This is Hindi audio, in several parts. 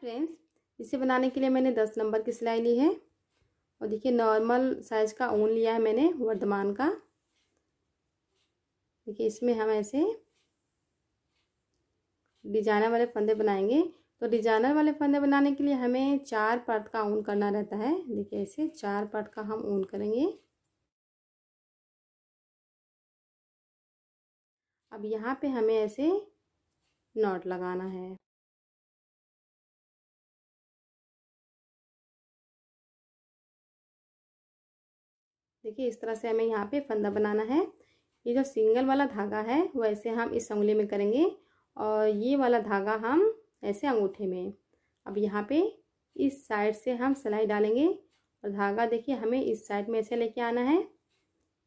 फ्रेंड्स इसे बनाने के लिए मैंने दस नंबर की सिलाई ली है और देखिए नॉर्मल साइज़ का ऊन लिया है मैंने वर्धमान का देखिए इसमें हम ऐसे डिजाइनर वाले फंदे बनाएंगे तो डिजाइनर वाले फंदे बनाने के लिए हमें चार पर्त का ऊन करना रहता है देखिए ऐसे चार पर्त का हम ऊन करेंगे अब यहाँ पे हमें ऐसे नॉट लगाना है देखिए इस तरह से हमें यहाँ पे फंदा बनाना है ये जो सिंगल वाला धागा है वो ऐसे हम इस उंगली में करेंगे और ये वाला धागा हम ऐसे अंगूठे में अब यहाँ पे इस साइड से हम सिलाई डालेंगे और धागा देखिए हमें इस साइड में ऐसे लेके आना है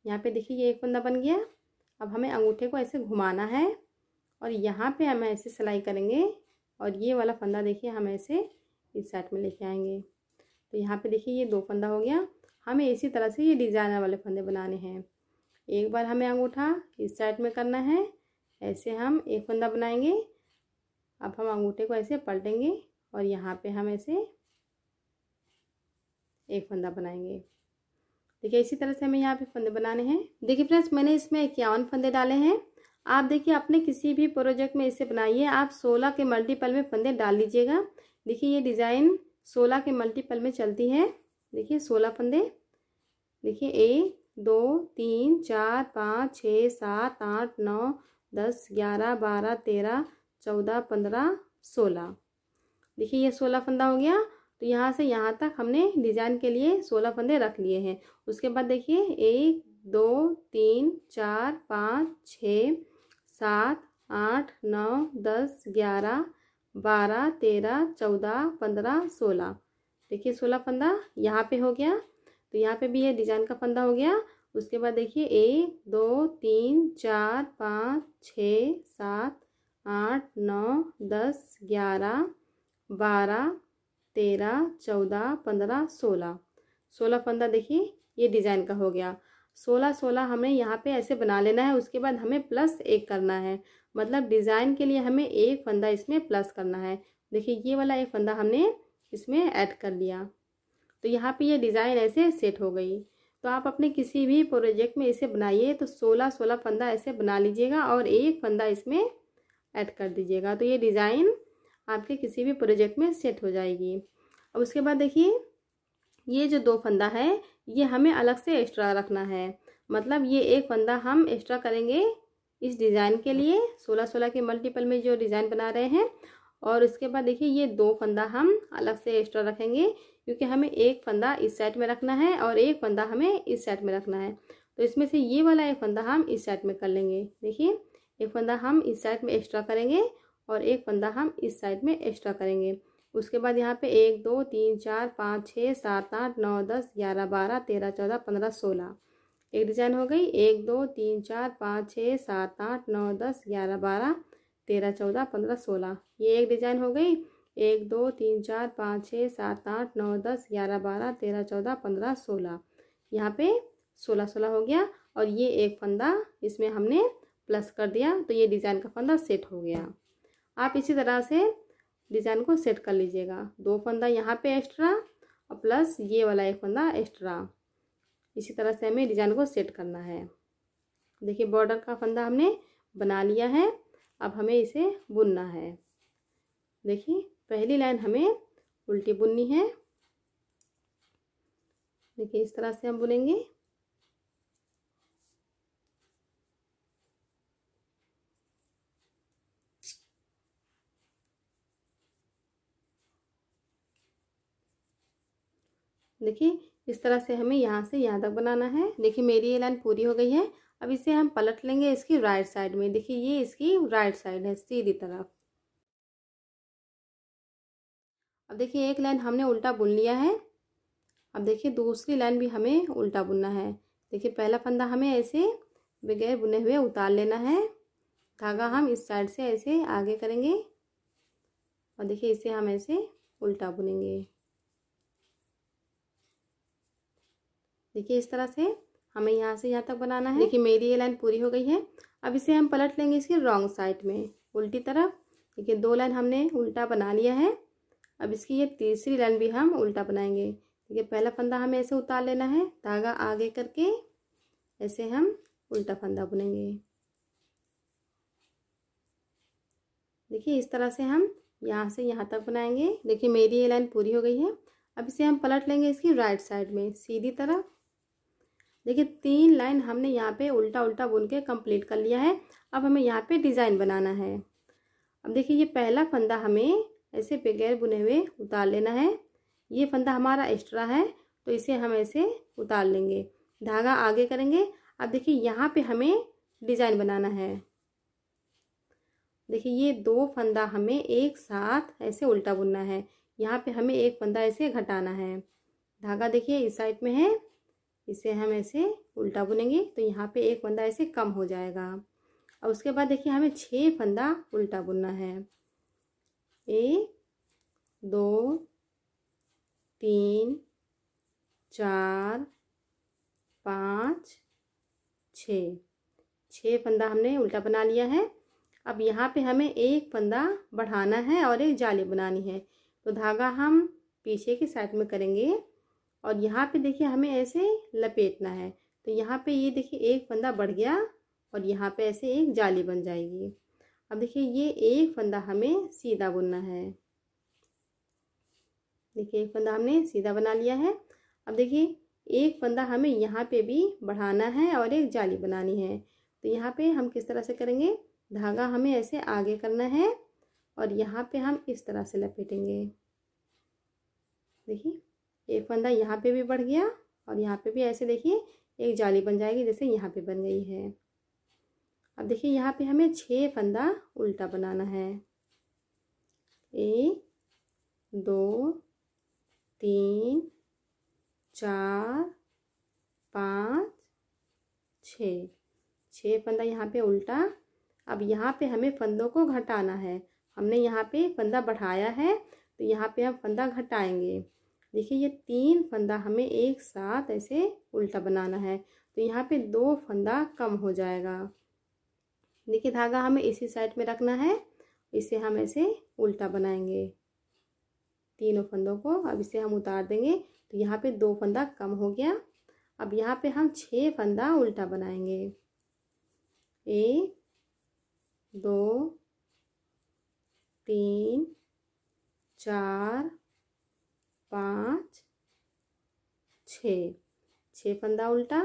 यहाँ पे देखिए ये एक फंदा बन गया अब हमें अंगूठे को ऐसे घुमाना है और यहाँ पे हम ऐसे सिलाई करेंगे और ये वाला फंदा देखिए हम ऐसे इस साइड में लेके आएंगे तो यहाँ पे देखिए ये दो फंदा हो गया हमें इसी तरह से ये डिज़ाइनर वाले फंदे बनाने हैं एक बार हमें अंगूठा इस साइड में करना है ऐसे हम एक फंदा बनाएंगे अब हम अंगूठे को ऐसे पलटेंगे और यहाँ पे हम ऐसे एक फंदा बनाएंगे देखिए इसी तरह से हमें यहाँ पे फंदे बनाने हैं देखिए फ्रेंड्स मैंने इसमें इक्यावन फंदे डाले हैं आप देखिए अपने किसी भी प्रोजेक्ट में इसे बनाइए आप सोलह के मल्टीपल में फंदे डाल लीजिएगा देखिए ये डिज़ाइन सोलह के मल्टीपल में चलती है देखिए सोलह फंदे देखिए एक दो तीन चार पाँच छः सात आठ नौ दस ग्यारह बारह तेरह चौदह पंद्रह सोलह देखिए ये सोलह फंदा हो गया तो यहाँ से यहाँ तक हमने डिजाइन के लिए सोलह फंदे रख लिए हैं उसके बाद देखिए एक दो तीन चार पाँच छ सात आठ नौ दस ग्यारह बारह तेरह चौदह पंद्रह सोलह देखिए सोलह फंदा यहाँ पे हो गया तो यहाँ पे भी है डिजाइन का फंदा हो गया उसके बाद देखिए एक दो तीन चार पाँच छः सात आठ नौ दस ग्यारह बारह तेरह चौदह पंद्रह सोलह सोलह फंदा देखिए ये डिज़ाइन का हो गया सोलह सोलह हमें यहाँ पे ऐसे बना लेना है उसके बाद हमें प्लस एक करना है मतलब डिज़ाइन के लिए हमें एक फंदा इसमें प्लस करना है देखिए ये वाला एक फंदा हमने इसमें ऐड कर लिया तो यहाँ पे ये डिज़ाइन ऐसे सेट हो गई तो आप अपने किसी भी प्रोजेक्ट में इसे बनाइए तो सोलह सोलह फंदा ऐसे बना लीजिएगा और एक फंदा इसमें ऐड कर दीजिएगा तो ये डिज़ाइन आपके किसी भी प्रोजेक्ट में सेट हो जाएगी अब उसके बाद देखिए ये जो दो फंदा है ये हमें अलग से एक्स्ट्रा रखना है मतलब ये एक फंदा हम एक्स्ट्रा करेंगे इस डिज़ाइन के लिए सोलह सोलह के मल्टीपल में जो डिज़ाइन बना रहे हैं और उसके बाद देखिए ये दो फंदा हम अलग से एक्स्ट्रा रखेंगे क्योंकि हमें एक फंदा इस साइड में रखना है और एक फंदा हमें इस साइड में रखना है तो इसमें से ये वाला एक फंदा हम इस साइड में कर लेंगे देखिए एक फंदा हम इस साइड में एक्स्ट्रा करेंगे और एक फंदा हम इस साइड में एक्स्ट्रा करेंगे उसके बाद यहाँ पे एक दो तीन चार पाँच छः सात आठ नौ दस ग्यारह बारह तेरह चौदह पंद्रह सोलह एक डिजाइन हो गई एक दो तीन चार पाँच छः सात आठ नौ दस ग्यारह बारह तेरह चौदह पंद्रह सोलह ये एक डिजाइन हो गई एक दो तीन चार पाँच छः सात आठ नौ दस ग्यारह बारह तेरह चौदह पंद्रह सोलह यहाँ पे सोलह सोलह हो गया और ये एक फंदा इसमें हमने प्लस कर दिया तो ये डिज़ाइन का फंदा सेट हो गया आप इसी तरह से डिज़ाइन को सेट कर लीजिएगा दो फंदा यहाँ पे एक्स्ट्रा और प्लस ये वाला एक फंदा एक्स्ट्रा इसी तरह से हमें डिज़ाइन को सेट करना है देखिए बॉर्डर का फंदा हमने बना लिया है अब हमें इसे बुनना है देखिए पहली लाइन हमें उल्टी बुननी है देखिए इस तरह से हम बुनेंगे देखिए इस तरह से हमें यहाँ से यहाँ तक बनाना है देखिए मेरी ये लाइन पूरी हो गई है अब इसे हम पलट लेंगे इसकी राइट साइड में देखिए ये इसकी राइट साइड है सीधी तरफ अब देखिए एक लाइन हमने उल्टा बुन लिया है अब देखिए दूसरी लाइन भी हमें उल्टा बुनना है देखिए पहला फंदा हमें ऐसे बगैर बुने हुए उतार लेना है धागा हम इस साइड से ऐसे आगे करेंगे और देखिए इसे हम ऐसे उल्टा बुनेंगे देखिए इस तरह से हमें यहाँ से यहाँ तक बनाना है देखिए मेरी ये लाइन पूरी हो गई है अब इसे हम पलट लेंगे इसके रॉन्ग साइड में उल्टी तरफ देखिए दो लाइन हमने उल्टा बना लिया है अब इसकी ये तीसरी लाइन भी हम उल्टा बनाएंगे ठीक है पहला फंदा हमें ऐसे उतार लेना है धागा आगे करके ऐसे हम उल्टा फंदा बुनेंगे देखिए इस तरह से हम यहाँ से यहाँ तक बनाएंगे देखिए मेरी ये लाइन पूरी हो गई है अब इसे हम पलट लेंगे इसकी राइट साइड में सीधी तरफ देखिए तीन लाइन हमने यहाँ पे उल्टा उल्टा बुन के कंप्लीट कर लिया है अब हमें यहाँ पे डिज़ाइन बनाना है अब देखिए ये पहला फंदा हमें ऐसे बगैर बुने हुए उतार लेना है ये फंदा हमारा एक्स्ट्रा है तो इसे हम ऐसे उतार लेंगे धागा आगे करेंगे अब देखिए यहाँ पे हमें डिज़ाइन बनाना है देखिए ये दो फंदा हमें एक साथ ऐसे उल्टा बुनना है यहाँ पे हमें एक फंदा ऐसे घटाना है धागा देखिए इस साइड में है इसे हम ऐसे उल्टा बुनेंगे तो यहाँ पे एक फंदा ऐसे कम हो जाएगा और उसके बाद देखिए हमें छः फंदा उल्टा बुनना है एक दो तीन चार पाँच छ छः फंदा हमने उल्टा बना लिया है अब यहाँ पे हमें एक फंदा बढ़ाना है और एक जाली बनानी है तो धागा हम पीछे की साइड में करेंगे और यहाँ पे देखिए हमें ऐसे लपेटना है तो यहाँ पे ये देखिए एक फंदा बढ़ गया और यहाँ पे ऐसे एक जाली बन जाएगी अब देखिए ये एक फंदा हमें सीधा बुनना है देखिए एक फंदा हमने सीधा बना लिया है अब देखिए एक फंदा हमें यहाँ पे भी बढ़ाना है और एक जाली बनानी है तो यहाँ पे हम किस तरह से करेंगे धागा हमें ऐसे आगे करना है और यहाँ पे हम इस तरह से लपेटेंगे देखिए एक फंदा यहाँ पे भी बढ़ गया और यहाँ पे भी ऐसे देखिए एक जाली बन जाएगी जैसे यहाँ पे बन गई है अब देखिए यहाँ पे हमें छः फंदा उल्टा बनाना है एक दो तीन चार पाँच छ छः फंदा यहाँ पे उल्टा अब यहाँ पे हमें फंदों को घटाना है हमने यहाँ पे फंदा बढ़ाया है तो यहाँ पे हम फंदा घटाएंगे देखिए ये तीन फंदा हमें एक साथ ऐसे उल्टा बनाना है तो यहाँ पे दो फंदा कम हो जाएगा देखिए धागा हमें इसी साइड में रखना है इसे हम ऐसे उल्टा बनाएंगे तीनों फंदों को अब इसे हम उतार देंगे तो यहाँ पे दो फंदा कम हो गया अब यहाँ पे हम छः फंदा उल्टा बनाएंगे एक दो तीन चार पाँच छ छः फंदा उल्टा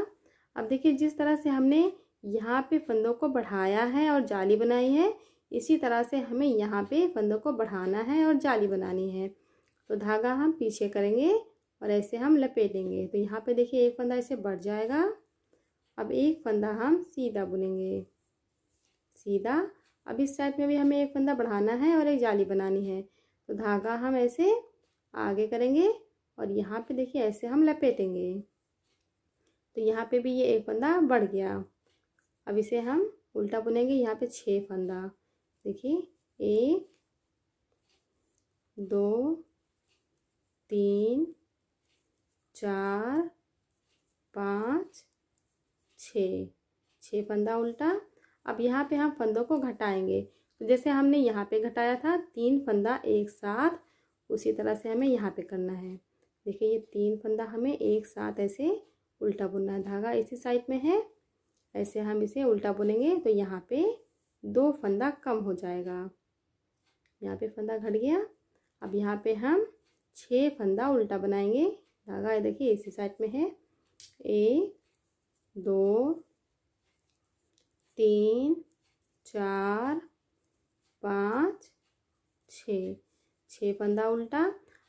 अब देखिए जिस तरह से हमने यहाँ पे फंदों को बढ़ाया है और जाली बनाई है इसी तरह से हमें यहाँ पे फंदों को बढ़ाना है और जाली बनानी है तो धागा हम पीछे करेंगे और ऐसे हम लपेटेंगे तो यहाँ पे देखिए एक फंदा ऐसे बढ़ जाएगा अब एक फंदा हम सीधा बुनेंगे सीधा अब इस साइड में भी हमें एक फंदा बढ़ाना है और एक जाली बनानी है तो धागा हम ऐसे आगे करेंगे और यहाँ पे देखिए ऐसे हम लपेटेंगे तो यहाँ पे भी ये एक फंदा बढ़ गया अब इसे हम उल्टा बुनेंगे यहाँ पे छः फंदा देखिए एक दो तीन चार पाँच छ छः फंदा उल्टा अब यहाँ पे हम फंदों को घटाएंगे तो जैसे हमने यहाँ पे घटाया था तीन फंदा एक साथ उसी तरह से हमें यहाँ पे करना है देखिए ये तीन फंदा हमें एक साथ ऐसे उल्टा बुनना है धागा इसी साइड में है ऐसे हम इसे उल्टा बुनेंगे तो यहाँ पे दो फंदा कम हो जाएगा यहाँ पे फंदा घट गया अब यहाँ पे हम छः फंदा उल्टा बनाएंगे धागा देखिए इसी साइड में है एक दो तीन चार पाँच छ छः फंदा उल्टा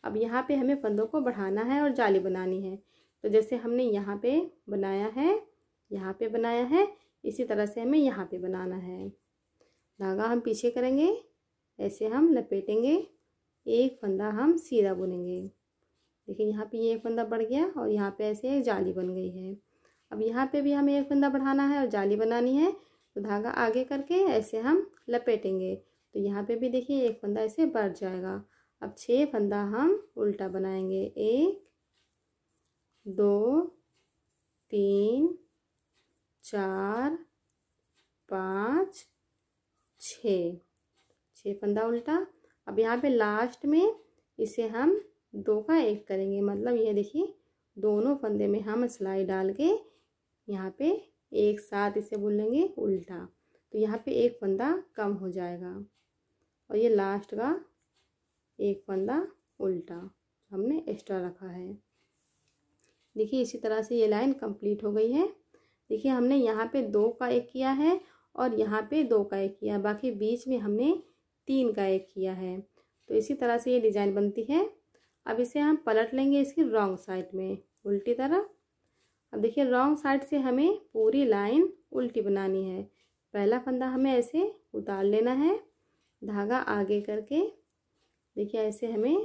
अब यहाँ पे हमें फंदों को बढ़ाना है और जाली बनानी है तो जैसे हमने यहाँ पे बनाया है यहाँ पे बनाया है इसी तरह से हमें यहाँ पे बनाना है धागा हम पीछे करेंगे ऐसे हम लपेटेंगे एक फंदा हम सीधा बुनेंगे देखिए यहाँ पे ये एक फंदा बढ़ गया और यहाँ पे ऐसे एक जाली बन गई है अब यहाँ पे भी हमें एक फंदा बढ़ाना है और जाली बनानी है तो धागा आगे करके ऐसे हम लपेटेंगे तो यहाँ पे भी देखिए एक फंदा ऐसे बढ़ जाएगा अब छः फंदा हम उल्टा बनाएंगे एक दो तीन चार पाँच छ छः फंदा उल्टा अब यहाँ पे लास्ट में इसे हम दो का एक करेंगे मतलब ये देखिए दोनों फंदे में हम सिलाई डाल के यहाँ पे एक साथ इसे लेंगे उल्टा तो यहाँ पे एक फंदा कम हो जाएगा और ये लास्ट का एक फंदा उल्टा हमने एक्स्ट्रा रखा है देखिए इसी तरह से ये लाइन कंप्लीट हो गई है देखिए हमने यहाँ पे दो का एक किया है और यहाँ पे दो का एक किया बाकी बीच में हमने तीन का एक किया है तो इसी तरह से ये डिज़ाइन बनती है अब इसे हम पलट लेंगे इसकी रॉन्ग साइड में उल्टी तरह अब देखिए रॉन्ग साइड से हमें पूरी लाइन उल्टी बनानी है पहला फंदा हमें ऐसे उतार लेना है धागा आगे करके देखिए ऐसे हमें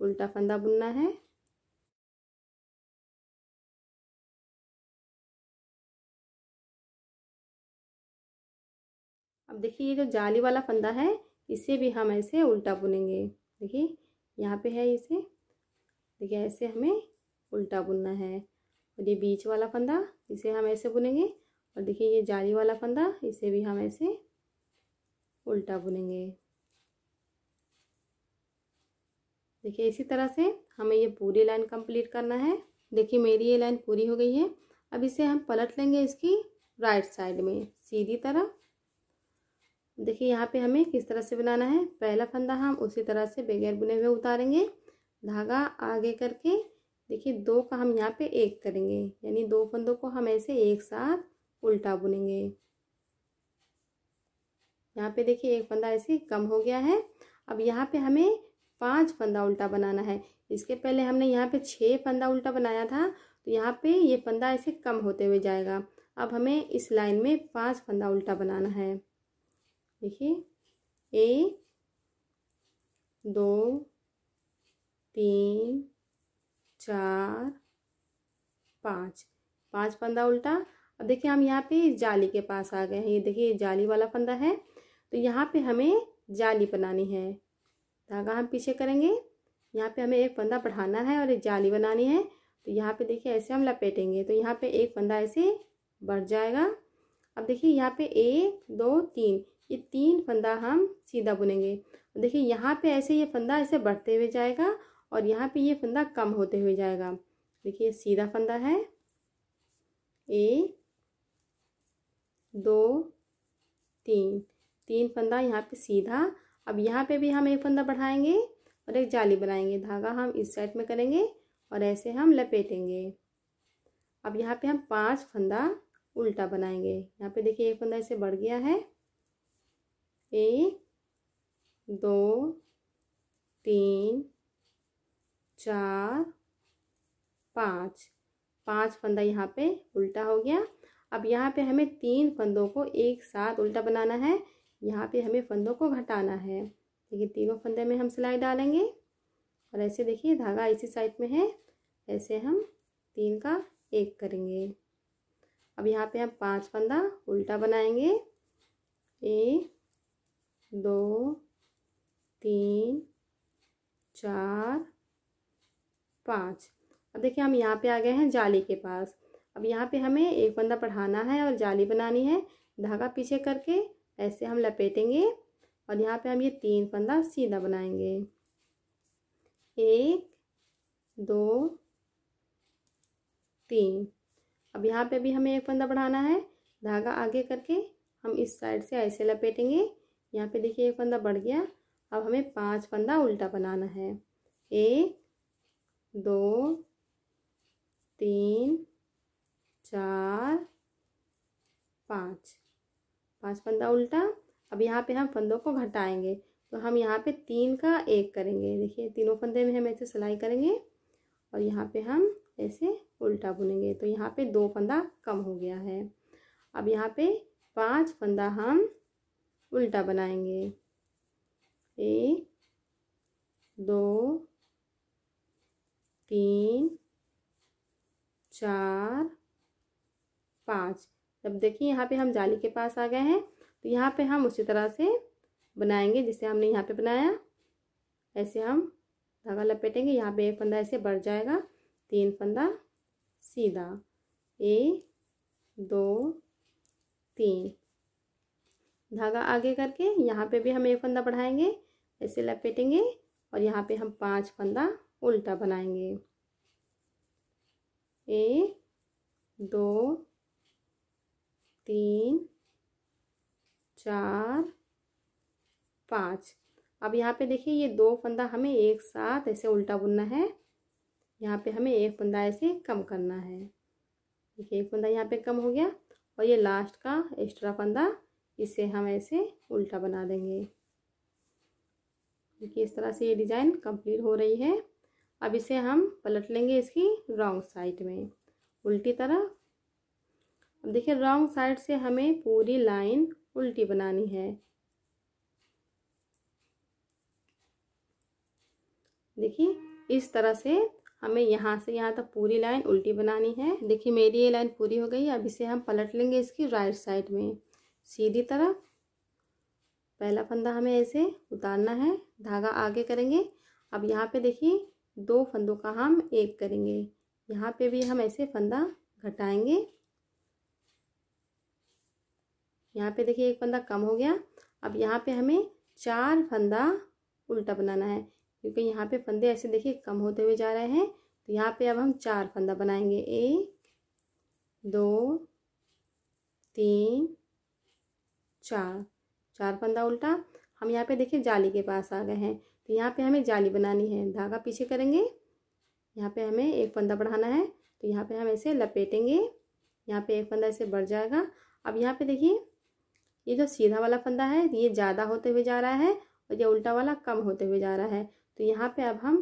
उल्टा फंदा बुनना है अब देखिए ये जो जाली वाला फंदा है इसे भी हम ऐसे उल्टा बुनेंगे देखिए यहाँ पे है इसे देखिए ऐसे हमें उल्टा बुनना है और ये बीच वाला फंदा इसे हम ऐसे बुनेंगे और देखिए ये जाली वाला फंदा इसे भी हम ऐसे उल्टा बुनेंगे देखिए इसी तरह से हमें ये पूरी लाइन कंप्लीट करना है देखिए मेरी ये लाइन पूरी हो गई है अब इसे हम पलट लेंगे इसकी राइट साइड में सीधी तरफ देखिए यहाँ पे हमें किस तरह से बनाना है पहला फंदा हम उसी तरह से बगैर बुने हुए उतारेंगे धागा आगे करके देखिए दो का हम यहाँ पे एक करेंगे यानी दो फंदों को हम ऐसे एक साथ उल्टा बुनेंगे यहाँ पे देखिए एक फंदा ऐसे कम हो गया है अब यहाँ पे हमें पांच फंदा उल्टा बनाना है इसके पहले हमने यहाँ पे छः फंदा उल्टा बनाया था तो यहाँ पे ये फंदा ऐसे कम होते हुए जाएगा अब हमें इस लाइन में पांच फंदा उल्टा बनाना है देखिए एक दो तीन चार पाँच पाँच फंदा उल्टा अब देखिए हम यहाँ पे जाली के पास आ गए हैं ये देखिए जाली वाला फंदा है तो यहाँ पे हमें जाली बनानी है धागा तो हम पीछे करेंगे यहाँ पे हमें एक फंदा बढ़ाना है और एक जाली बनानी है तो यहाँ पे देखिए ऐसे हम लपेटेंगे तो यहाँ पे एक फंदा ऐसे बढ़ जाएगा अब देखिए यहाँ पे एक दो तीन ये तीन फंदा हम सीधा बुनेंगे देखिए यहाँ पे ऐसे ये फंदा ऐसे बढ़ते हुए जाएगा और यहाँ पे ये फंदा कम होते हुए जाएगा देखिए ये सीधा फंदा है ए दो तीन तीन फंदा यहाँ पे सीधा अब यहाँ पे भी हम एक फंदा बढ़ाएंगे और एक जाली बनाएंगे धागा हम इस साइड में करेंगे और ऐसे हम लपेटेंगे अब यहाँ पे हम पांच फंदा उल्टा बनाएंगे यहाँ पे देखिए एक फंदा ऐसे बढ़ गया है एक दो तीन चार पाँच पांच फंदा यहाँ पे उल्टा हो गया अब यहाँ पे हमें तीन फंदों को एक साथ उल्टा बनाना है यहाँ पे हमें फंदों को घटाना है देखिए तीनों फंदे में हम सिलाई डालेंगे और ऐसे देखिए धागा इसी साइड में है ऐसे हम तीन का एक करेंगे अब यहाँ पे हम पांच फंदा उल्टा बनाएंगे एक दो तीन चार पाँच अब देखिए हम यहाँ पे आ गए हैं जाली के पास अब यहाँ पे हमें एक बंदा पढ़ाना है और जाली बनानी है धागा पीछे करके ऐसे हम लपेटेंगे और यहाँ पे हम ये तीन फंदा सीधा बनाएंगे एक दो तीन अब यहाँ पे भी हमें एक फंदा बढ़ाना है धागा आगे करके हम इस साइड से ऐसे लपेटेंगे यहाँ पे देखिए एक फंदा बढ़ गया अब हमें पांच फंदा उल्टा बनाना है एक दो तीन चार पाँच पाँच फंदा उल्टा अब यहाँ पे हम फंदों को घटाएंगे तो हम यहाँ पे तीन का एक करेंगे देखिए तीनों फंदे में हम ऐसे सिलाई करेंगे और यहाँ पे हम ऐसे उल्टा बुनेंगे तो यहाँ पे दो फंदा कम हो गया है अब यहाँ पे पांच फंदा हम उल्टा बनाएंगे एक दो तीन चार पाँच अब देखिए यहाँ पे हम जाली के पास आ गए हैं तो यहाँ पे हम उसी तरह से बनाएंगे जिसे हमने यहाँ पे बनाया ऐसे हम धागा लपेटेंगे यहाँ पे एक फंदा ऐसे बढ़ जाएगा तीन फंदा सीधा एक दो तीन धागा आगे करके यहाँ पे भी हम एक फंदा बढ़ाएंगे ऐसे लपेटेंगे और यहाँ पे हम पांच फंदा उल्टा बनाएंगे एक दो तीन चार पाँच अब यहाँ पे देखिए ये दो फंदा हमें एक साथ ऐसे उल्टा बुनना है यहाँ पे हमें एक फंदा ऐसे कम करना है देखिए एक फंदा यहाँ पे कम हो गया और ये लास्ट का एक्स्ट्रा फंदा इसे हम ऐसे उल्टा बना देंगे देखिए इस तरह से ये डिज़ाइन कंप्लीट हो रही है अब इसे हम पलट लेंगे इसकी रॉन्ग साइड में उल्टी तरफ अब देखिए रॉन्ग साइड से हमें पूरी लाइन उल्टी बनानी है देखिए इस तरह से हमें यहाँ से यहाँ तक पूरी लाइन उल्टी बनानी है देखिए मेरी ये लाइन पूरी हो गई अब इसे हम पलट लेंगे इसकी राइट साइड में सीधी तरफ पहला फंदा हमें ऐसे उतारना है धागा आगे करेंगे अब यहाँ पे देखिए दो फंदों का हम एक करेंगे यहाँ पे भी हम ऐसे फंदा घटाएंगे यहाँ पे देखिए एक फंदा कम हो गया अब यहाँ पे हमें चार फंदा उल्टा बनाना है क्योंकि यहाँ पे फंदे ऐसे देखिए कम होते हुए जा रहे हैं तो यहाँ पे अब हम चार फंदा बनाएंगे एक दो तीन चार चार फंदा उल्टा हम यहाँ पे देखिए जाली के पास आ गए हैं तो यहाँ पे हमें जाली बनानी है धागा पीछे करेंगे यहाँ पे हमें एक फंदा बढ़ाना है तो यहाँ पे हम ऐसे लपेटेंगे यहाँ पे एक फंदा ऐसे बढ़ जाएगा अब यहाँ पे देखिए ये जो सीधा वाला फंदा है ये ज़्यादा होते हुए जा रहा है और ये उल्टा वाला कम होते हुए जा रहा है तो यहाँ पर अब हम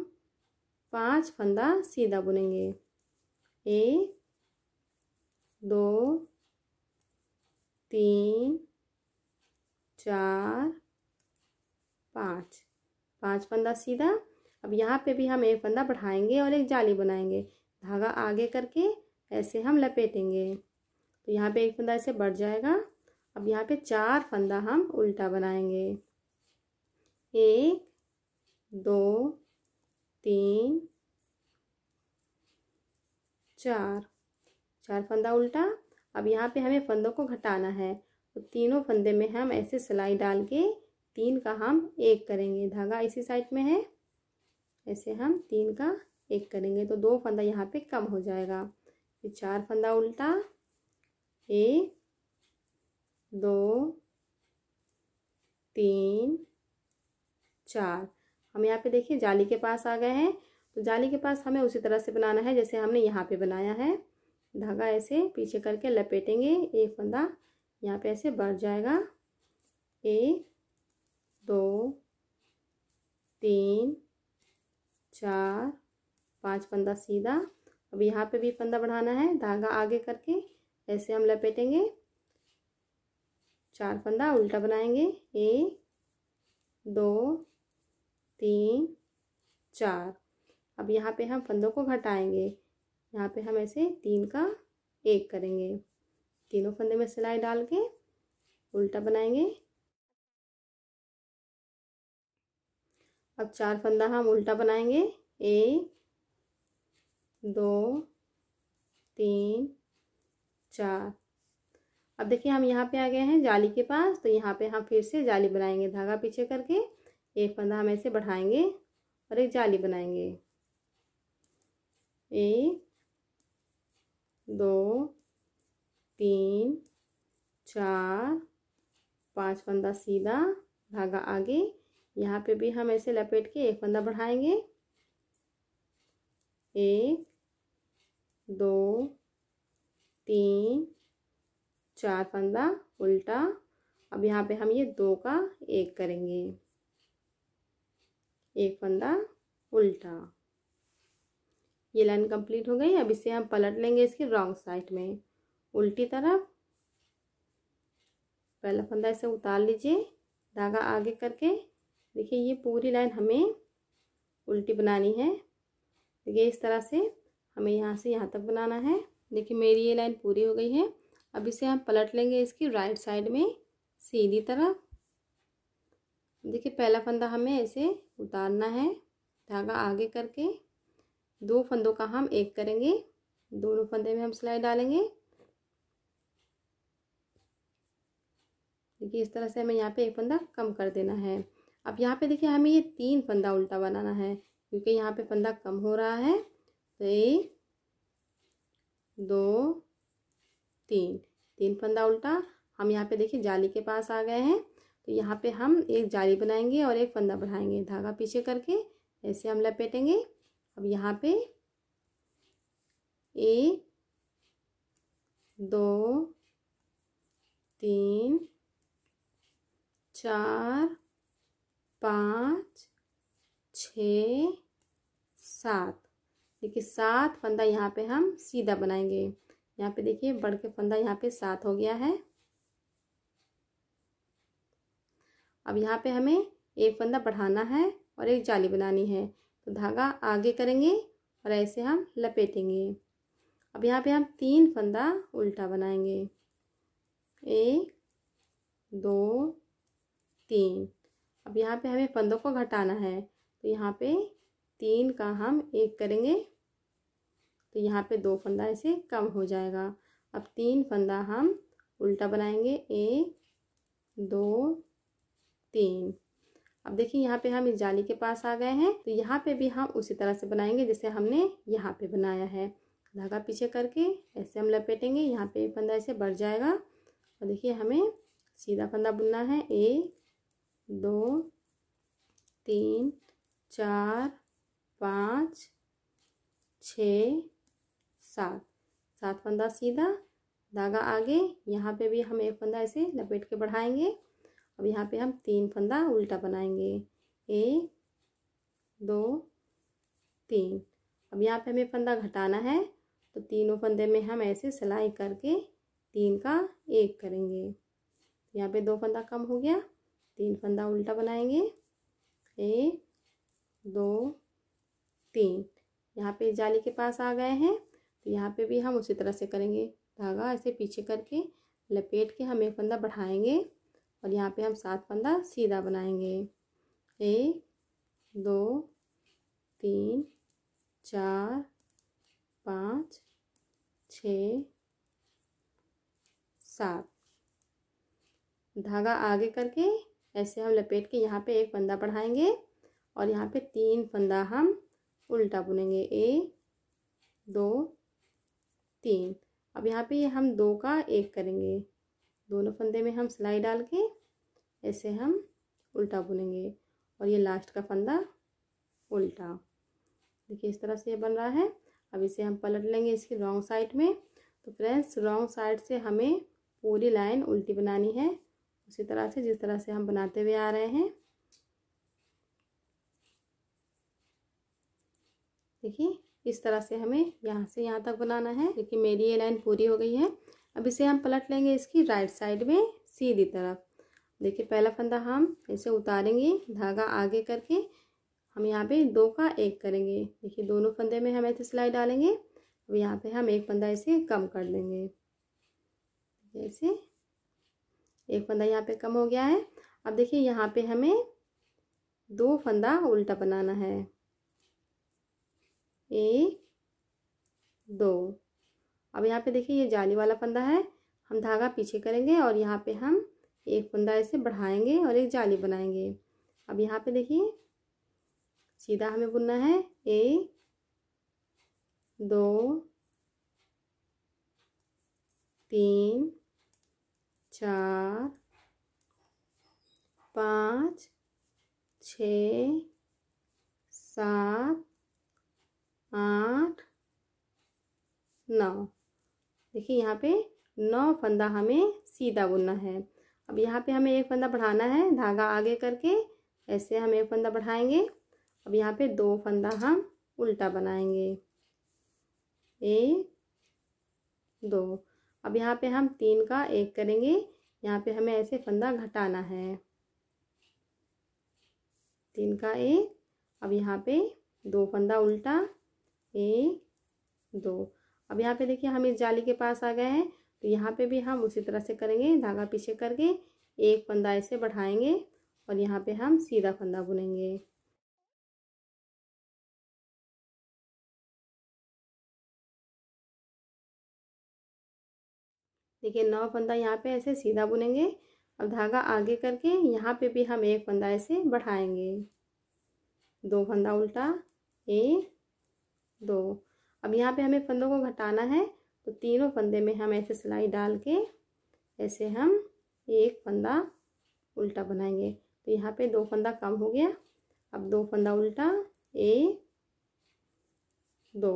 पाँच फंदा सीधा बुनेंगे एक दो तीन चार पाँच पाँच फंदा सीधा अब यहाँ पे भी हम एक फंदा बढ़ाएंगे और एक जाली बनाएंगे धागा आगे करके ऐसे हम लपेटेंगे तो यहाँ पे एक फंदा ऐसे बढ़ जाएगा अब यहाँ पे चार फंदा हम उल्टा बनाएंगे एक दो तीन चार चार फंदा उल्टा अब यहाँ पे हमें फंदों को घटाना है तो तीनों फंदे में हम ऐसे सिलाई डाल के तीन का हम एक करेंगे धागा इसी साइड में है ऐसे हम तीन का एक करेंगे तो दो फंदा यहाँ पे कम हो जाएगा फिर चार फंदा उल्टा एक दो तीन चार हम यहाँ पे देखिए जाली के पास आ गए हैं तो जाली के पास हमें उसी तरह से बनाना है जैसे हमने यहाँ पे बनाया है धागा ऐसे पीछे करके लपेटेंगे एक फंदा यहाँ पे ऐसे बढ़ जाएगा एक दो तीन चार पांच फंदा सीधा अब यहाँ पे भी फंदा बढ़ाना है धागा आगे करके ऐसे हम लपेटेंगे चार फंदा उल्टा बनाएंगे एक दो तीन चार अब यहाँ पे हम फंदों को घटाएंगे यहाँ पे हम ऐसे तीन का एक करेंगे तीनों फंदे में सिलाई डाल के उल्टा बनाएंगे अब चार फंदा हम उल्टा बनाएंगे एक दो तीन चार अब देखिए हम यहाँ पे आ गए हैं जाली के पास तो यहाँ पे हम फिर से जाली बनाएंगे धागा पीछे करके एक फंदा हम ऐसे बढ़ाएंगे और एक जाली बनाएंगे एक दो तीन चार पांच फंदा सीधा धागा आगे यहाँ पे भी हम ऐसे लपेट के एक फंदा बढ़ाएंगे एक दो तीन चार फंदा उल्टा अब यहाँ पे हम ये दो का एक करेंगे एक फंदा उल्टा ये लाइन कंप्लीट हो गई अब इसे हम पलट लेंगे इसके रॉन्ग साइड में उल्टी तरफ पहला फंदा इसे उतार लीजिए धागा आगे करके देखिए ये पूरी लाइन हमें उल्टी बनानी है देखिए इस तरह से हमें यहाँ से यहाँ तक बनाना है देखिए मेरी ये लाइन पूरी हो गई है अब इसे हम पलट लेंगे इसकी राइट साइड में सीधी तरफ देखिए पहला फंदा हमें ऐसे उतारना है धागा आगे करके दो फंदों का हम एक करेंगे दोनों फंदे में हम सिलाई डालेंगे देखिए इस तरह से हमें यहाँ पे एक फंदा कम कर देना है अब यहाँ पे देखिए हमें ये तीन फंदा उल्टा बनाना है क्योंकि यहाँ पे फंदा कम हो रहा है तो एक दो तीन तीन फंदा उल्टा हम यहाँ पे देखिए जाली के पास आ गए हैं तो यहाँ पे हम एक जाली बनाएंगे और एक फंदा बढ़ाएंगे धागा पीछे करके ऐसे हम लपेटेंगे अब यहाँ पे एक दो तीन चार पाँच छ सात देखिए सात फंदा यहाँ पे हम सीधा बनाएंगे यहाँ पे देखिए बढ़ के फंदा यहाँ पे सात हो गया है अब यहाँ पे हमें एक फंदा बढ़ाना है और एक जाली बनानी है तो धागा आगे करेंगे और ऐसे हम लपेटेंगे अब यहाँ पे हम तीन फंदा उल्टा बनाएंगे एक दो तीन अब यहाँ पे हमें पंद्रह को घटाना है तो यहाँ पे तीन का हम एक करेंगे तो यहाँ पे दो फंदा ऐसे कम हो जाएगा अब तीन फंदा हम उल्टा बनाएंगे एक दो तीन अब देखिए यहाँ पे हम इस जाली के पास आ गए हैं तो यहाँ पे भी हम उसी तरह से बनाएंगे जैसे हमने यहाँ पे बनाया है धागा पीछे करके ऐसे हम लपेटेंगे यहाँ पे फंदा ऐसे बढ़ जाएगा और देखिए हमें सीधा फंदा बुनना है एक दो तीन चार पाँच छ सात सात फंदा सीधा धागा आगे यहाँ पे भी हम एक फंदा ऐसे लपेट के बढ़ाएंगे अब यहाँ पे हम तीन फंदा उल्टा बनाएंगे एक दो तीन अब यहाँ पे हमें फंदा घटाना है तो तीनों फंदे में हम ऐसे सिलाई करके तीन का एक करेंगे यहाँ पे दो फंदा कम हो गया तीन फंदा उल्टा बनाएंगे एक दो तीन यहाँ पे जाली के पास आ गए हैं तो यहाँ पे भी हम उसी तरह से करेंगे धागा ऐसे पीछे करके लपेट के हम एक फंदा बढ़ाएंगे और यहाँ पे हम सात फंदा सीधा बनाएंगे एक दो तीन चार पाँच छ सात धागा आगे करके ऐसे हम लपेट के यहाँ पे एक फंदा बढ़ाएंगे और यहाँ पे तीन फंदा हम उल्टा बुनेंगे ए दो तीन अब यहाँ पे हम दो का एक करेंगे दोनों फंदे में हम सिलाई डाल के ऐसे हम उल्टा बुनेंगे और ये लास्ट का फंदा उल्टा देखिए इस तरह से ये बन रहा है अब इसे हम पलट लेंगे इसकी रॉन्ग साइड में तो फ्रेंड्स रॉन्ग साइड से हमें पूरी लाइन उल्टी बनानी है उसी तरह से जिस तरह से हम बनाते हुए आ रहे हैं देखिए इस तरह से हमें यहाँ से यहाँ तक बनाना है देखिए मेरी ये लाइन पूरी हो गई है अब इसे हम पलट लेंगे इसकी राइट साइड में सीधी तरफ देखिए पहला फंदा हम इसे उतारेंगे धागा आगे करके हम यहाँ पे दो का एक करेंगे देखिए दोनों फंदे में हम ऐसे सिलाई डालेंगे अब यहाँ पे हम एक फंदा इसे कम कर देंगे ऐसे एक फंदा यहाँ पे कम हो गया है अब देखिए यहाँ पे हमें दो फंदा उल्टा बनाना है एक दो अब यहाँ पे देखिए ये जाली वाला फंदा है हम धागा पीछे करेंगे और यहाँ पे हम एक फंदा ऐसे बढ़ाएंगे और एक जाली बनाएंगे अब यहाँ पे देखिए सीधा हमें बुनना है एक दो तीन चार पाँच छ सात आठ नौ देखिए यहाँ पे नौ फंदा हमें सीधा बुनना है अब यहाँ पे हमें एक फंदा बढ़ाना है धागा आगे करके ऐसे हम एक फंदा बढ़ाएंगे अब यहाँ पे दो फंदा हम उल्टा बनाएंगे एक दो अब यहाँ पे हम तीन का एक करेंगे यहाँ पे हमें ऐसे फंदा घटाना है तीन का एक अब यहाँ पे दो फंदा उल्टा एक दो अब यहाँ पे देखिए हम इस जाली के पास आ गए हैं तो यहाँ पे भी हम उसी तरह से करेंगे धागा पीछे करके एक फंदा ऐसे बढ़ाएंगे और यहाँ पे हम सीधा फंदा बुनेंगे देखिए नौ फंदा यहाँ पे ऐसे सीधा बुनेंगे अब धागा आगे करके यहाँ पे भी हम एक फंदा ऐसे बढ़ाएंगे दो फंदा उल्टा एक दो अब यहाँ पे हमें फंदों को घटाना है तो तीनों फंदे में हम ऐसे सिलाई डाल के ऐसे हम एक फंदा उल्टा बनाएंगे तो यहाँ पे दो फंदा कम हो गया अब दो फंदा उल्टा एक दो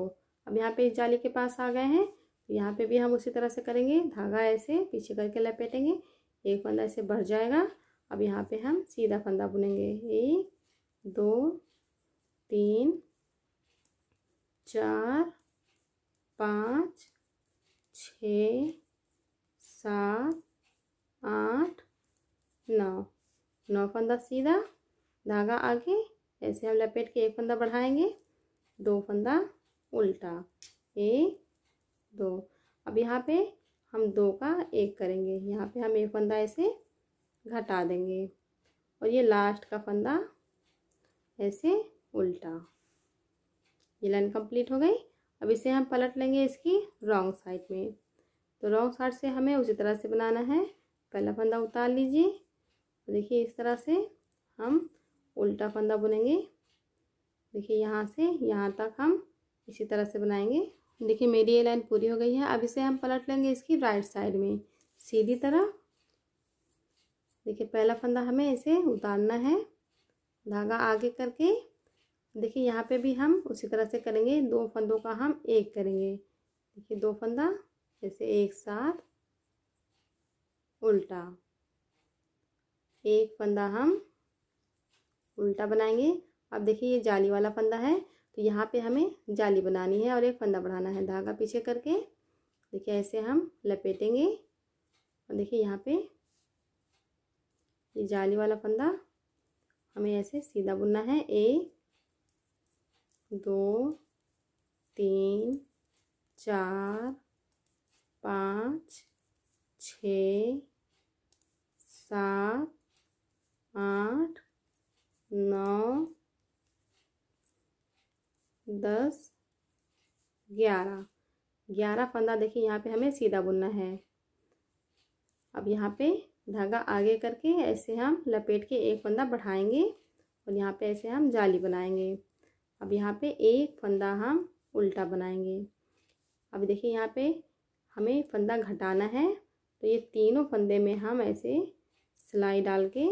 अब यहाँ पे इस जाली के पास आ गए हैं तो यहाँ पे भी हम उसी तरह से करेंगे धागा ऐसे पीछे करके लपेटेंगे एक फंदा ऐसे बढ़ जाएगा अब यहाँ पे हम सीधा फंदा बुनेंगे एक दो तीन चार पाँच छ सात आठ नौ नौ फंदा सीधा धागा आगे ऐसे हम लपेट के एक फंदा बढ़ाएंगे दो फंदा उल्टा एक दो अब यहाँ पे हम दो का एक करेंगे यहाँ पे हम एक फंदा ऐसे घटा देंगे और ये लास्ट का फंदा ऐसे उल्टा ये लाइन कंप्लीट हो गई अब इसे हम पलट लेंगे इसकी रॉन्ग साइड में तो रॉन्ग साइड से हमें उसी तरह से बनाना है पहला फंदा उतार लीजिए तो देखिए इस तरह से हम उल्टा फंदा बुनेंगे देखिए यहाँ से यहाँ तक हम इसी तरह से बनाएंगे देखिए मेरी ये लाइन पूरी हो गई है अब इसे हम पलट लेंगे इसकी राइट साइड में सीधी तरह देखिए पहला फंदा हमें इसे उतारना है धागा आगे करके देखिए यहाँ पे भी हम उसी तरह से करेंगे दो फंदों का हम एक करेंगे देखिए दो फंदा जैसे एक साथ उल्टा एक फंदा हम उल्टा बनाएंगे अब देखिए ये जाली वाला फंदा है तो यहाँ पे हमें जाली बनानी है और एक फंदा बढ़ाना है धागा पीछे करके देखिए ऐसे हम लपेटेंगे और देखिए यहाँ पे ये जाली वाला फंदा हमें ऐसे सीधा बुनना है एक दो तीन चार पाँच छ सात आठ नौ दस ग्यारह ग्यारह फंदा देखिए यहाँ पे हमें सीधा बुनना है अब यहाँ पे धागा आगे करके ऐसे हम लपेट के एक फंदा बढ़ाएंगे और यहाँ पे ऐसे हम जाली बनाएंगे अब यहाँ पे एक फंदा हम उल्टा बनाएंगे अब देखिए यहाँ पे हमें फंदा घटाना है तो ये तीनों फंदे में हम ऐसे सिलाई डाल के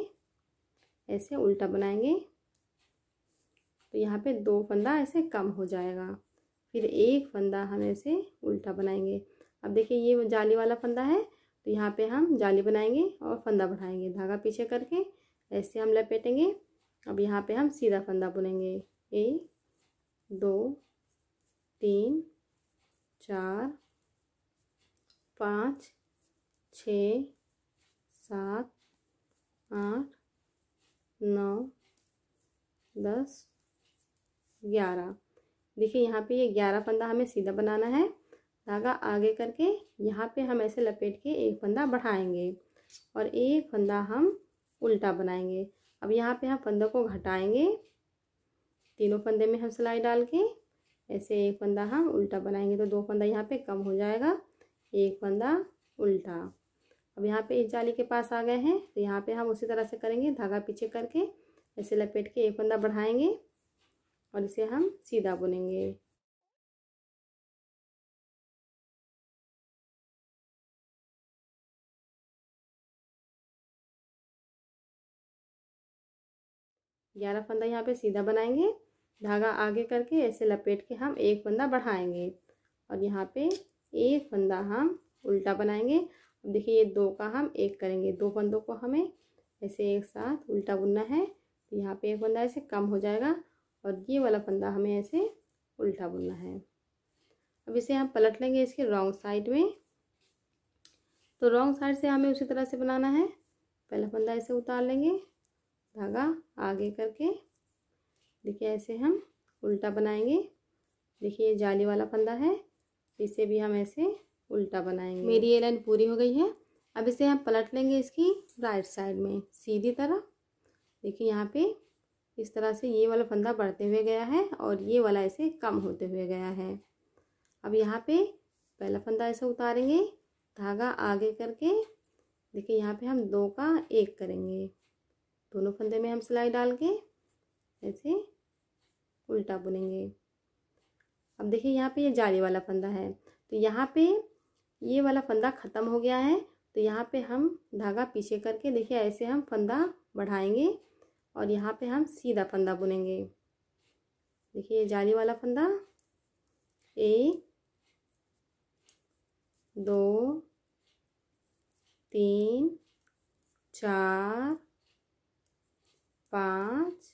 ऐसे उल्टा बनाएंगे तो यहाँ पे दो फंदा ऐसे कम हो जाएगा फिर एक फंदा हम ऐसे उल्टा बनाएंगे अब देखिए ये जाली वाला फंदा है तो यहाँ पे हम जाली बनाएंगे और फंदा बढ़ाएंगे धागा पीछे करके ऐसे हम लपेटेंगे अब यहाँ पे हम सीधा फंदा बुनेंगे एक दो तीन चार पाँच छ सात आठ नौ दस ग्यारह देखिए यहाँ पे ये ग्यारह फंदा हमें सीधा बनाना है धागा आगे करके यहाँ पे हम ऐसे लपेट के एक फंदा बढ़ाएंगे और एक फंदा हम उल्टा बनाएंगे अब यहाँ पे हम फंदों को घटाएंगे तीनों फंदे में हम सिलाई डाल के ऐसे एक फंदा हम उल्टा बनाएंगे तो दो फंदा यहाँ पे कम हो जाएगा एक फंदा उल्टा अब यहाँ पे इस जाली के पास आ गए हैं तो यहाँ पे हम उसी तरह से करेंगे धागा पीछे करके ऐसे लपेट के एक फंदा बढ़ाएंगे और इसे हम सीधा बुनेंगे ग्यारह फंदा यहाँ पे सीधा बनाएंगे धागा आगे करके ऐसे लपेट के हम एक फंदा बढ़ाएंगे और यहाँ पे एक फंदा हम उल्टा बनाएंगे अब देखिए ये दो का हम एक करेंगे दो फंदों को हमें ऐसे एक साथ उल्टा बुनना है तो यहाँ पे एक फंदा ऐसे कम हो जाएगा और ये वाला फंदा हमें ऐसे उल्टा बुनना है अब इसे हम पलट लेंगे इसके रॉन्ग साइड में तो रॉन्ग साइड से हमें उसी तरह से बनाना है पहला फंदा ऐसे उतार लेंगे धागा आगे करके देखिए ऐसे हम उल्टा बनाएंगे देखिए ये जाली वाला फंदा है इसे भी हम ऐसे उल्टा बनाएंगे मेरी ये लाइन पूरी हो गई है अब इसे हम पलट लेंगे इसकी राइट साइड में सीधी तरह देखिए यहाँ पे इस तरह से ये वाला फंदा बढ़ते हुए गया है और ये वाला ऐसे कम होते हुए गया है अब यहाँ पे पहला फंदा ऐसे उतारेंगे धागा आगे करके देखिए यहाँ पे हम दो का एक करेंगे दोनों फंदे में हम सिलाई डाल के ऐसे उल्टा बुनेंगे अब देखिए यहाँ पे ये यह जाली वाला फंदा है तो यहाँ पे ये वाला फंदा ख़त्म हो गया है तो यहाँ पे हम धागा पीछे करके देखिए ऐसे हम फंदा बढ़ाएंगे और यहाँ पे हम सीधा फंदा बुनेंगे देखिए जाली वाला फंदा एक दो तीन चार पाँच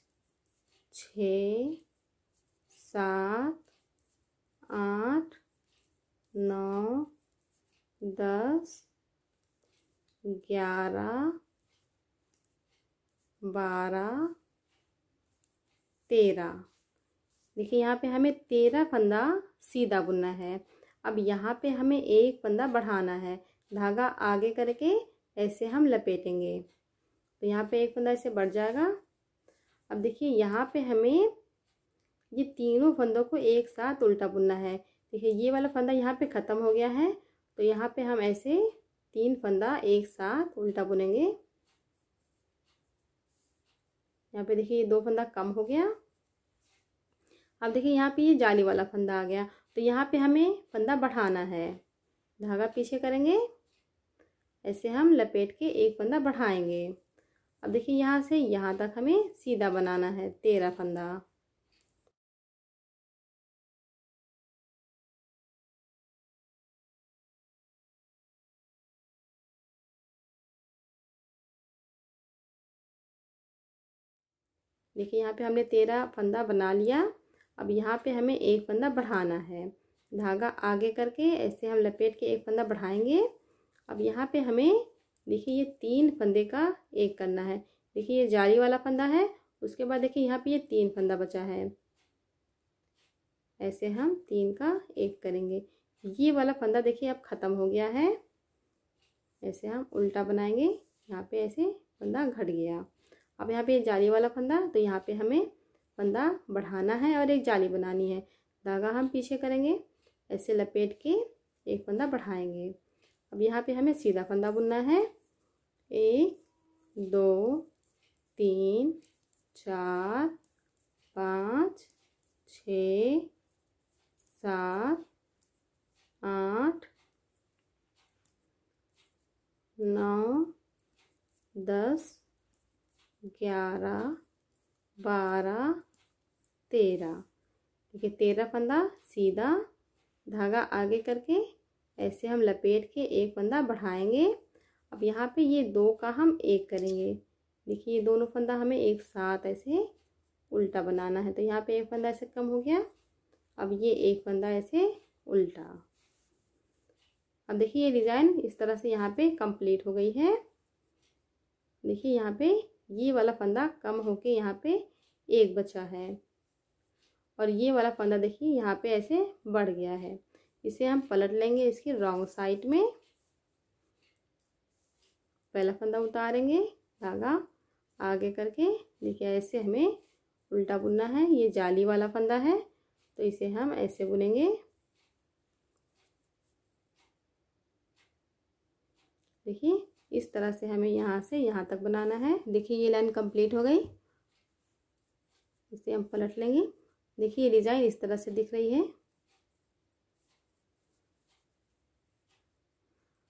छ सात आठ नौ दस ग्यारह बारह तेरह देखिए यहाँ पे हमें तेरह फंदा सीधा बुनना है अब यहाँ पे हमें एक फंदा बढ़ाना है धागा आगे करके ऐसे हम लपेटेंगे तो यहाँ पे एक फंदा ऐसे बढ़ जाएगा अब देखिए यहाँ पे हमें ये तीनों फंदों को एक साथ उल्टा बुनना है देखिए ये वाला फंदा यहाँ पे ख़त्म हो गया है तो यहाँ पे हम ऐसे तीन फंदा एक साथ उल्टा बुनेंगे यहाँ पे देखिए ये दो फंदा कम हो गया अब देखिए यहाँ पे ये जाली वाला फंदा आ गया तो यहाँ पे हमें फंदा बढ़ाना है धागा पीछे करेंगे ऐसे हम लपेट के एक फंदा बढ़ाएंगे अब देखिए यहाँ से यहाँ तक हमें सीधा बनाना है तेरह फंदा देखिए यहाँ पे हमने तेरह फंदा बना लिया अब यहाँ पे हमें एक फंदा बढ़ाना है धागा आगे करके ऐसे हम लपेट के एक फंदा बढ़ाएंगे अब यहाँ पे हमें देखिए ये तीन फंदे का एक करना है देखिए ये जाली वाला फंदा है उसके बाद देखिए यहाँ पे ये तीन फंदा बचा है ऐसे हम तीन का एक करेंगे ये वाला फंदा देखिए अब ख़त्म हो गया है ऐसे हम उल्टा बनाएंगे यहाँ पे ऐसे फंदा घट गया अब यहाँ पे जाली वाला फंदा तो यहाँ पे हमें फंदा बढ़ाना है और एक जाली बनानी है धागा हम पीछे करेंगे ऐसे लपेट के एक फंदा बढ़ाएंगे अब यहाँ पे हमें सीधा फंदा बुनना है एक दो तीन चार पाँच छ सात आठ नौ दस ग्यारह बारह तेरह ठीक है तेरह फंदा सीधा धागा आगे करके ऐसे हम लपेट के एक फंदा बढ़ाएंगे अब यहाँ पे ये दो का हम एक करेंगे देखिए ये दोनों फंदा हमें एक साथ ऐसे उल्टा बनाना है तो यहाँ पे एक फंदा ऐसे कम हो गया अब ये एक फंदा ऐसे उल्टा अब देखिए ये डिज़ाइन इस तरह से यहाँ पे कंप्लीट हो गई है देखिए यहाँ पे ये वाला फंदा कम होके यहाँ पे एक बचा है और ये वाला फंदा देखिए यहाँ पे ऐसे बढ़ गया है इसे हम पलट लेंगे इसकी रॉन्ग साइड में पहला फंदा उतारेंगे धागा आगे करके देखिए ऐसे हमें उल्टा बुनना है ये जाली वाला फंदा है तो इसे हम ऐसे बुनेंगे देखिए इस तरह से हमें यहाँ से यहाँ तक बनाना है देखिए ये लाइन कंप्लीट हो गई इसे हम पलट लेंगे देखिए ये डिज़ाइन इस तरह से दिख रही है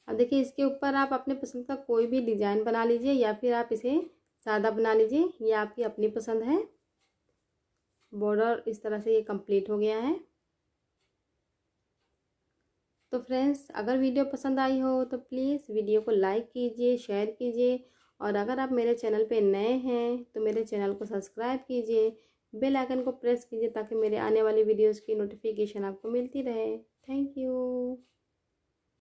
अब देखिए इसके ऊपर आप अपने पसंद का कोई भी डिज़ाइन बना लीजिए या फिर आप इसे सादा बना लीजिए ये आपकी अपनी पसंद है बॉर्डर इस तरह से ये कंप्लीट हो गया है तो फ्रेंड्स अगर वीडियो पसंद आई हो तो प्लीज़ वीडियो को लाइक कीजिए शेयर कीजिए और अगर आप मेरे चैनल पे नए हैं तो मेरे चैनल को सब्सक्राइब कीजिए बेल आइकन को प्रेस कीजिए ताकि मेरे आने वाली वीडियोस की नोटिफिकेशन आपको मिलती रहे थैंक यू